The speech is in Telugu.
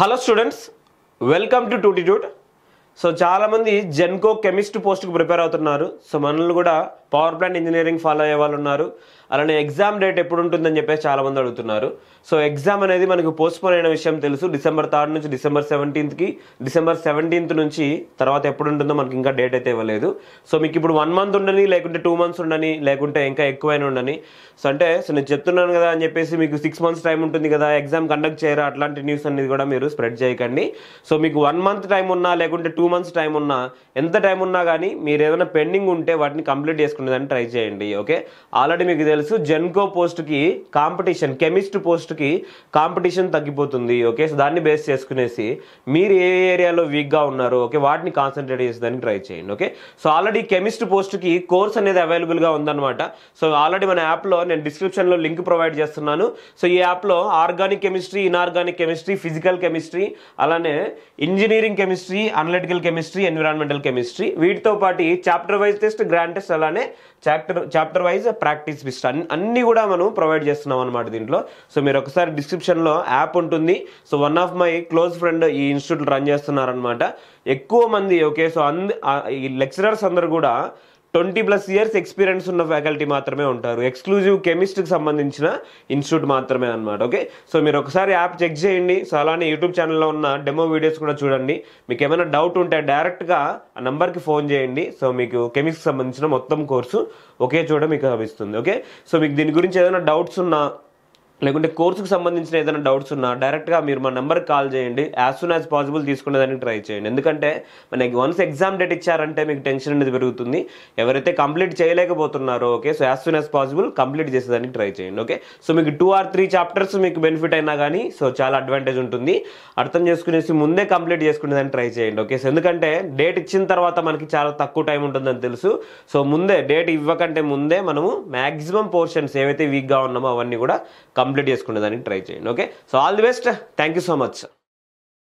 హలో స్టూడెంట్స్ వెల్కమ్ టు టూటిట్యూట్ సో చాలామంది జెన్కో కెమిస్ట్ పోస్ట్కి ప్రిపేర్ అవుతున్నారు సో మనల్ని కూడా పవర్ ప్లాంట్ ఇంజనీరింగ్ ఫాలో అయ్యే వాళ్ళు ఉన్నారు అలానే ఎగ్జామ్ డేట్ ఎప్పుడు ఉంటుందని చెప్పేసి చాలామంది అడుగుతున్నారు సో ఎగ్జామ్ అనేది మనకు పోస్ట్పోన్ అయిన విషయం తెలుసు డిసెంబర్ థర్డ్ నుంచి డిసెంబర్ సెవెంటీన్త్కి డిసెంబర్ సెవెంటీన్త్ నుంచి తర్వాత ఎప్పుడు ఉంటుందో మనకి ఇంకా డేట్ అయితే ఇవ్వలేదు సో మీకు ఇప్పుడు వన్ మంత్ ఉండని లేకుంటే టూ మంత్స్ ఉండని లేకుంటే ఇంకా ఎక్కువైనా ఉండని సో అంటే సో నేను చెప్తున్నాను కదా అని చెప్పేసి మీకు సిక్స్ మంత్స్ టైం ఉంటుంది కదా ఎగ్జామ్ కండక్ట్ చేయరా అట్లాంటి న్యూస్ అనేది కూడా మీరు స్ప్రెడ్ చేయకండి సో మీకు వన్ మంత్ టైం ఉన్నా లేకుంటే టూ మంత్స్ టైం ఉన్నా ఎంత టైం ఉన్నా కానీ మీరు ఏదైనా పెండింగ్ ఉంటే వాటిని కంప్లీట్ చేసుకుంటే చేసుకునేదాన్ని ట్రై చేయండి ఓకే ఆల్రెడీ మీకు తెలుసు జెన్కో పోస్ట్కి కాంపిటీషన్ కెమిస్ట్ పోస్ట్కి కాంపిటీషన్ తగ్గిపోతుంది ఓకే సో దాన్ని బేస్ చేసుకునేసి మీరు ఏ ఏరియాలో వీక్గా ఉన్నారో ఓకే వాటిని కాన్సన్ట్రేట్ చేసేదాన్ని ట్రై చేయండి ఓకే సో ఆల్రెడీ కెమిస్ట్ పోస్ట్కి కోర్స్ అనేది అవైలబుల్గా ఉందన్నమాట సో ఆల్రెడీ మన యాప్లో నేను డిస్క్రిప్షన్లో లింక్ ప్రొవైడ్ చేస్తున్నాను సో ఈ యాప్లో organic chemistry inorganic chemistry physical chemistry అలానే engineering chemistry analytical chemistry environmental chemistry వీటితో పాటు chapter wise test grand test అలానే చాప్టర్ చాప్టర్ వైజ్ ప్రాక్టీస్ బిస్ట్ అన్ని కూడా మనం ప్రొవైడ్ చేస్తున్నాం అనమాట దీంట్లో సో మీరు ఒకసారి డిస్క్రిప్షన్లో యాప్ ఉంటుంది so one of my close friend ఈ ఇన్స్టిట్యూట్ రన్ చేస్తున్నారనమాట ఎక్కువ మంది ఓకే సో అంద ఈ లెక్చరర్స్ అందరు కూడా ట్వంటీ ప్లస్ ఇయర్స్ ఎక్స్పీరియన్స్ ఉన్న ఫ్యాకల్టీ మాత్రమే ఉంటారు ఎక్స్క్లూజివ్ కెమిస్ట్కి సంబంధించిన ఇన్స్టిట్యూట్ మాత్రమే అనమాట ఓకే సో మీరు ఒకసారి యాప్ చెక్ చేయండి సో అలానే యూట్యూబ్ ఛానల్లో ఉన్న డెమో వీడియోస్ కూడా చూడండి మీకు ఏమైనా డౌట్ ఉంటే డైరెక్ట్గా ఆ నెంబర్కి ఫోన్ చేయండి సో మీకు కెమిస్ట్కి సంబంధించిన మొత్తం కోర్సు ఒకే చోట మీకు లభిస్తుంది ఓకే సో మీకు దీని గురించి ఏదైనా డౌట్స్ ఉన్నా లేకుంటే కోర్సుకు సంబంధించిన ఏదైనా డౌట్స్ ఉన్నా డైరెక్ట్గా మీరు మా నెంబర్కి కాల్ చేయండి యాజ్ సూన్ యాజ్ పాసిబుల్ తీసుకునేదానికి ట్రై చేయండి ఎందుకంటే మనకి వన్స్ ఎగ్జామ్ డేట్ ఇచ్చారంటే మీకు టెన్షన్ అనేది పెరుగుతుంది ఎవరైతే కంప్లీట్ చేయలేకపోతున్నారో okay so as soon as possible complete చేసేదానికి ట్రై చేయండి ఓకే సో మీకు టూ ఆర్ త్రీ చాప్టర్స్ మీకు బెనిఫిట్ అయినా కానీ సో చాలా అడ్వాంటేజ్ ఉంటుంది అర్థం చేసుకునేసి ముందే కంప్లీట్ చేసుకునేదానికి ట్రై చేయండి ఓకే సో ఎందుకంటే డేట్ ఇచ్చిన తర్వాత మనకి చాలా తక్కువ టైం ఉంటుందని తెలుసు సో ముందే డేట్ ఇవ్వకంటే ముందే మనము మ్యాక్సిమం పోర్షన్స్ ఏవైతే వీక్గా ఉన్నామో అవన్నీ కూడా కంప్లీట్ చేసుకునే దానికి ట్రై చేయండి okay so all the best thank so much